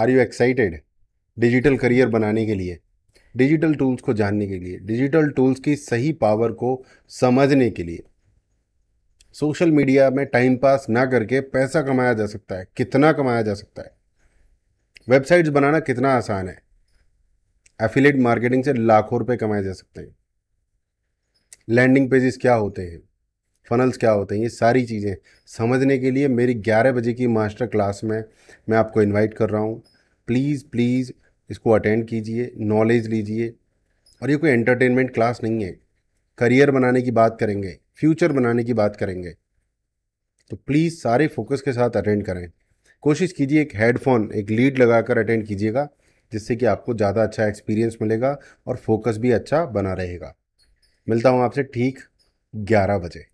are you excited digital career बनाने के लिए डिजिटल टूल्स को जानने के लिए डिजिटल टूल्स की सही पावर को समझने के लिए सोशल मीडिया में टाइम पास ना करके पैसा कमाया जा सकता है कितना कमाया जा सकता है वेबसाइट्स बनाना कितना आसान है एफिलेट मार्केटिंग से लाखों रुपए कमाए जा सकते हैं लैंडिंग पेजेस क्या होते हैं फ़नल्स क्या होते हैं ये सारी चीज़ें समझने के लिए मेरी ग्यारह बजे की मास्टर क्लास में मैं आपको इनवाइट कर रहा हूँ प्लीज़ प्लीज़ इसको अटेंड कीजिए नॉलेज लीजिए और ये कोई एंटरटेनमेंट क्लास नहीं है करियर बनाने की बात करेंगे फ्यूचर बनाने की बात करेंगे तो प्लीज़ सारे फोकस के साथ अटेंड करें कोशिश कीजिए एक हेडफोन एक लीड लगाकर अटेंड कीजिएगा जिससे कि आपको ज़्यादा अच्छा एक्सपीरियंस मिलेगा और फोकस भी अच्छा बना रहेगा मिलता हूँ आपसे ठीक ग्यारह बजे